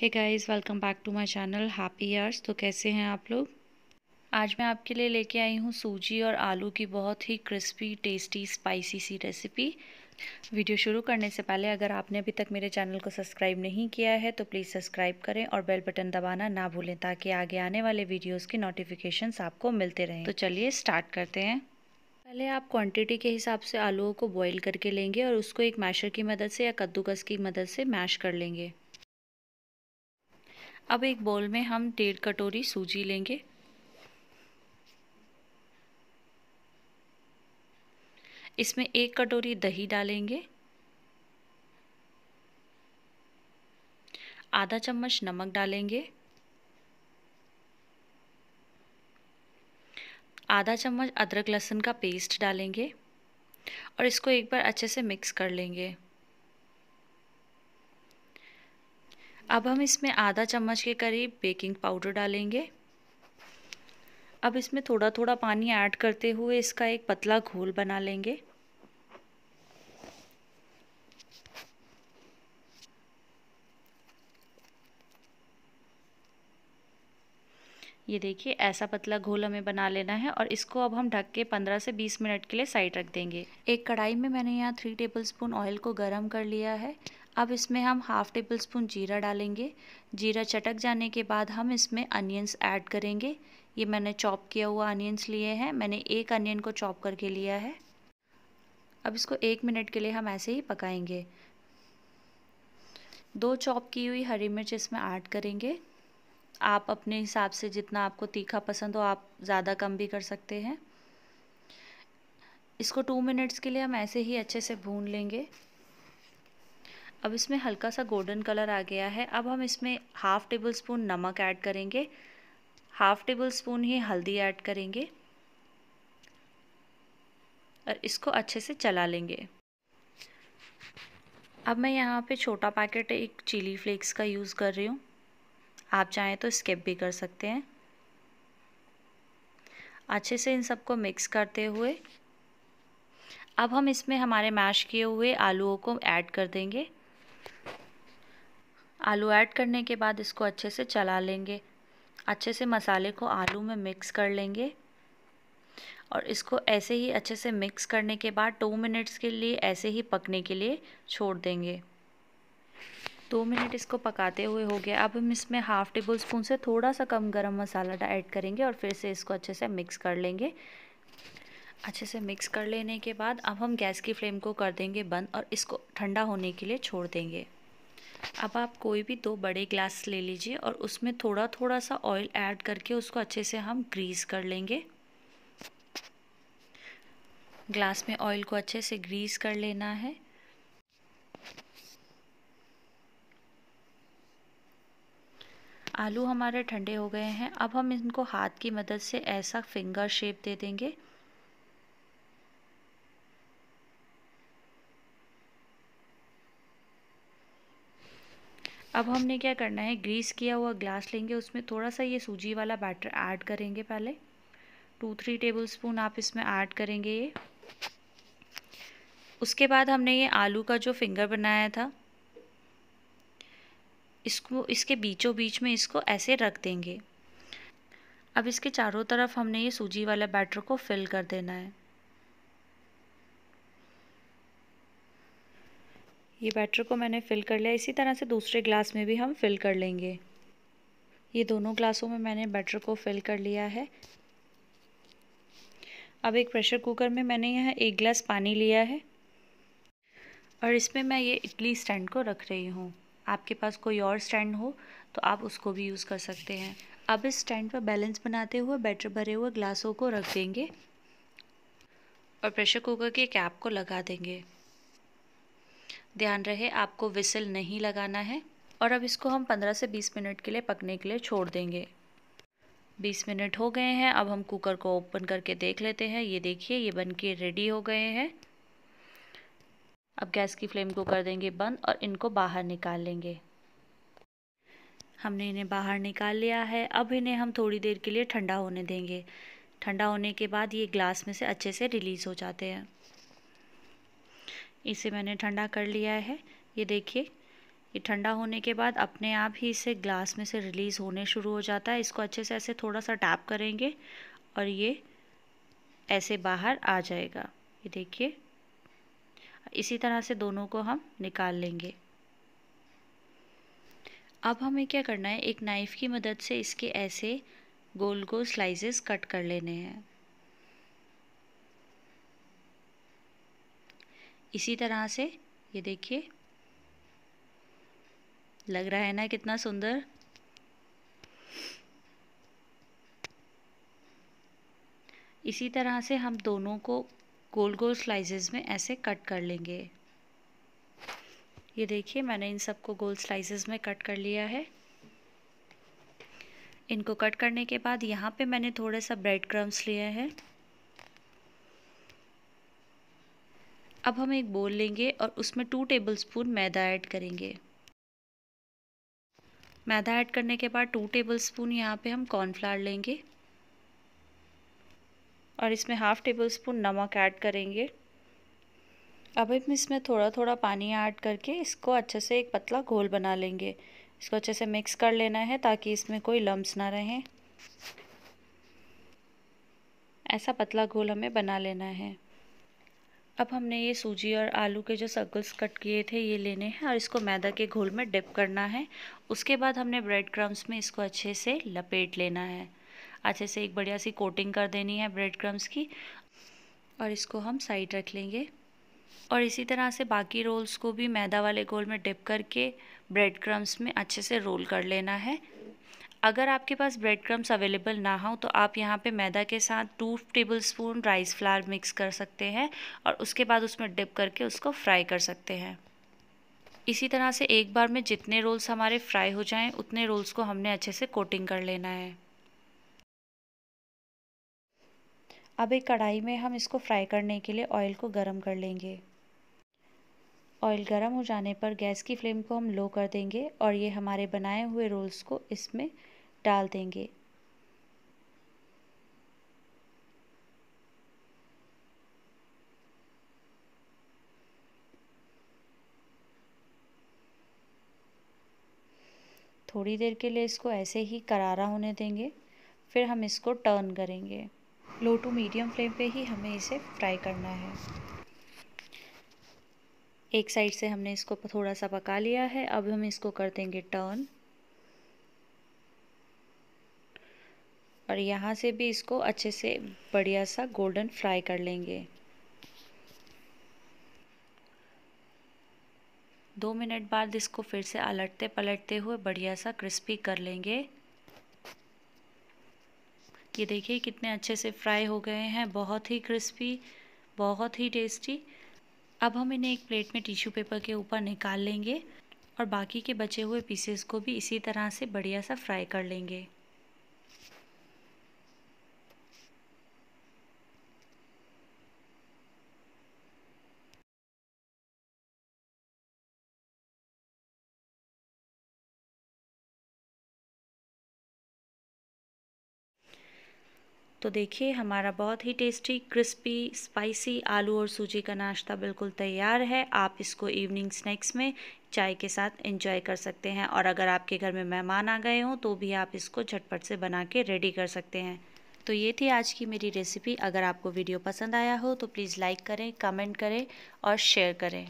hey guys welcome back to my channel happy years तो कैसे हैं आप लोग आज मैं आपके लिए लेके आई हूँ सूजी और आलू की बहुत ही क्रिस्पी टेस्टी स्पाइसी सी रेसिपी वीडियो शुरू करने से पहले अगर आपने अभी तक मेरे चैनल को सब्सक्राइब नहीं किया है तो प्लीज़ सब्सक्राइब करें और बेल बटन दबाना ना भूलें ताकि आगे आने वाले वीडियोज़ के नोटिफिकेशन आपको मिलते रहें तो चलिए स्टार्ट करते हैं पहले आप क्वांटिटी के हिसाब से आलूओं को बॉईल करके लेंगे और उसको एक मैशर की मदद से या कद्दूकस की मदद से मैश कर लेंगे अब एक बोल में हम डेढ़ कटोरी सूजी लेंगे इसमें एक कटोरी दही डालेंगे आधा चम्मच नमक डालेंगे आधा चम्मच अदरक लहसुन का पेस्ट डालेंगे और इसको एक बार अच्छे से मिक्स कर लेंगे अब हम इसमें आधा चम्मच के करीब बेकिंग पाउडर डालेंगे अब इसमें थोड़ा थोड़ा पानी ऐड करते हुए इसका एक पतला घोल बना लेंगे ये देखिए ऐसा पतला घोल हमें बना लेना है और इसको अब हम ढक के 15 से 20 मिनट के लिए साइड रख देंगे एक कढ़ाई में मैंने यहाँ थ्री टेबलस्पून ऑयल को गर्म कर लिया है अब इसमें हम हाफ़ टेबल स्पून जीरा डालेंगे जीरा चटक जाने के बाद हम इसमें अनियंस ऐड करेंगे ये मैंने चॉप किया हुआ अनियंस लिए हैं मैंने एक अनियन को चॉप करके लिया है अब इसको एक मिनट के लिए हम ऐसे ही पकाएंगे दो चॉप की हुई हरी मिर्च इसमें ऐड करेंगे आप अपने हिसाब से जितना आपको तीखा पसंद हो आप ज़्यादा कम भी कर सकते हैं इसको टू मिनट्स के लिए हम ऐसे ही अच्छे से भून लेंगे अब इसमें हल्का सा गोल्डन कलर आ गया है अब हम इसमें हाफ़ टेबल स्पून नमक ऐड करेंगे हाफ़ टेबल स्पून ही हल्दी ऐड करेंगे और इसको अच्छे से चला लेंगे अब मैं यहाँ पे छोटा पैकेट एक चिली फ्लेक्स का यूज़ कर रही हूँ आप चाहें तो स्किप भी कर सकते हैं अच्छे से इन सबको मिक्स करते हुए अब हम इसमें हमारे मैश किए हुए आलूओं को ऐड कर देंगे आलू ऐड करने के बाद इसको अच्छे से चला लेंगे अच्छे से मसाले को आलू में मिक्स कर लेंगे और इसको ऐसे ही अच्छे से मिक्स करने के बाद टू मिनट्स के लिए ऐसे ही पकने के लिए छोड़ देंगे दो मिनट इसको पकाते हुए हो गया अब हम इसमें हाफ़ टेबल स्पून से थोड़ा सा कम गरम मसाला ऐड करेंगे और फिर से इसको अच्छे से मिक्स कर लेंगे अच्छे से मिक्स कर लेने के बाद अब हम गैस की फ्लेम को कर देंगे बंद और इसको ठंडा होने के लिए छोड़ देंगे अब आप कोई भी दो बड़े ग्लास ले लीजिए और उसमें थोड़ा थोड़ा सा ऑयल ऐड करके उसको अच्छे से हम ग्रीस कर लेंगे ग्लास में ऑयल को अच्छे से ग्रीस कर लेना है आलू हमारे ठंडे हो गए हैं अब हम इनको हाथ की मदद से ऐसा फिंगर शेप दे देंगे अब हमने क्या करना है ग्रीस किया हुआ ग्लास लेंगे उसमें थोड़ा सा ये सूजी वाला बैटर ऐड करेंगे पहले टू थ्री टेबल स्पून आप इसमें ऐड करेंगे ये उसके बाद हमने ये आलू का जो फिंगर बनाया था इसको इसके बीचों बीच में इसको ऐसे रख देंगे अब इसके चारों तरफ हमने ये सूजी वाला बैटर को फिल कर देना है ये बैटर को मैंने फ़िल कर लिया इसी तरह से दूसरे ग्लास में भी हम फिल कर लेंगे ये दोनों ग्लासों में मैंने बैटर को फिल कर लिया है अब एक प्रेशर कुकर में मैंने यहाँ एक ग्लास पानी लिया है और इसमें मैं ये इडली स्टैंड को रख रही हूँ आपके पास कोई और स्टैंड हो तो आप उसको भी यूज़ कर सकते हैं अब इस स्टैंड पर बैलेंस बनाते हुए बैटर भरे हुए ग्लासों को रख देंगे और प्रेशर कुकर के कैप को लगा देंगे ध्यान रहे आपको विसल नहीं लगाना है और अब इसको हम 15 से 20 मिनट के लिए पकने के लिए छोड़ देंगे 20 मिनट हो गए हैं अब हम कुकर को ओपन करके देख लेते हैं ये देखिए ये बन के रेडी हो गए हैं अब गैस की फ्लेम को कर देंगे बंद और इनको बाहर निकाल लेंगे हमने इन्हें बाहर निकाल लिया है अब इन्हें हम थोड़ी देर के लिए ठंडा होने देंगे ठंडा होने के बाद ये ग्लास में से अच्छे से रिलीज़ हो जाते हैं इसे मैंने ठंडा कर लिया है ये देखिए ये ठंडा होने के बाद अपने आप ही इसे ग्लास में से रिलीज़ होने शुरू हो जाता है इसको अच्छे से ऐसे थोड़ा सा टैप करेंगे और ये ऐसे बाहर आ जाएगा ये देखिए इसी तरह से दोनों को हम निकाल लेंगे अब हमें क्या करना है एक नाइफ़ की मदद से इसके ऐसे गोल गोल स्लाइसेस कट कर लेने हैं इसी तरह से ये देखिए लग रहा है ना कितना सुंदर इसी तरह से हम दोनों को गोल गोल स्लाइसेस में ऐसे कट कर लेंगे ये देखिए मैंने इन सबको गोल स्लाइसेस में कट कर लिया है इनको कट करने के बाद यहाँ पे मैंने थोड़े सा ब्रेड क्रम्स लिए हैं अब हम एक बोल लेंगे और उसमें टू टेबलस्पून मैदा ऐड करेंगे मैदा ऐड करने के बाद टू टेबलस्पून यहाँ पर हम कॉर्नफ्लावर लेंगे और इसमें हाफ़ टेबल स्पून नमक ऐड करेंगे अब हम इसमें थोड़ा थोड़ा पानी ऐड करके इसको अच्छे से एक पतला घोल बना लेंगे इसको अच्छे से मिक्स कर लेना है ताकि इसमें कोई लम्ब ना रहें ऐसा पतला घोल हमें बना लेना है अब हमने ये सूजी और आलू के जो सर्कल्स कट किए थे ये लेने हैं और इसको मैदा के घोल में डिप करना है उसके बाद हमने ब्रेड क्रम्स में इसको अच्छे से लपेट लेना है अच्छे से एक बढ़िया सी कोटिंग कर देनी है ब्रेड क्रम्स की और इसको हम साइड रख लेंगे और इसी तरह से बाकी रोल्स को भी मैदा वाले घोल में डिप करके ब्रेड क्रम्स में अच्छे से रोल कर लेना है अगर आपके पास ब्रेड क्रम्स अवेलेबल ना हो तो आप यहाँ पे मैदा के साथ two tablespoon rice flour mix कर सकते हैं और उसके बाद उसमें डिप करके उसको फ्राई कर सकते हैं इसी तरह से एक बार में जितने रोल्स हमारे फ्राई हो जाएं उतने रोल्स को हमने अच्छे से कोटिंग कर लेना है अब एक कढ़ाई में हम इसको फ्राई करने के लिए ऑयल को गर्म कर लेंगे ऑयल गर्म हो जाने पर गैस की फ्लेम को हम लो कर देंगे और ये हमारे बनाए हुए रोल्स को इसमें डाल देंगे थोड़ी देर के लिए इसको ऐसे ही करारा होने देंगे फिर हम इसको टर्न करेंगे लो टू मीडियम फ्लेम पे ही हमें इसे फ्राई करना है एक साइड से हमने इसको थोड़ा सा पका लिया है अब हम इसको कर देंगे टर्न और यहाँ से भी इसको अच्छे से बढ़िया सा गोल्डन फ्राई कर लेंगे दो मिनट बाद इसको फिर से अलटते पलटते हुए बढ़िया सा क्रिस्पी कर लेंगे ये देखिए कितने अच्छे से फ्राई हो गए हैं बहुत ही क्रिस्पी बहुत ही टेस्टी अब हम इन्हें एक प्लेट में टिश्यू पेपर के ऊपर निकाल लेंगे और बाकी के बचे हुए पीसेस को भी इसी तरह से बढ़िया सा फ्राई कर लेंगे तो देखिए हमारा बहुत ही टेस्टी क्रिस्पी स्पाइसी आलू और सूजी का नाश्ता बिल्कुल तैयार है आप इसको इवनिंग स्नैक्स में चाय के साथ एंजॉय कर सकते हैं और अगर आपके घर में मेहमान आ गए हों तो भी आप इसको झटपट से बना के रेडी कर सकते हैं तो ये थी आज की मेरी रेसिपी अगर आपको वीडियो पसंद आया हो तो प्लीज़ लाइक करें कमेंट करें और शेयर करें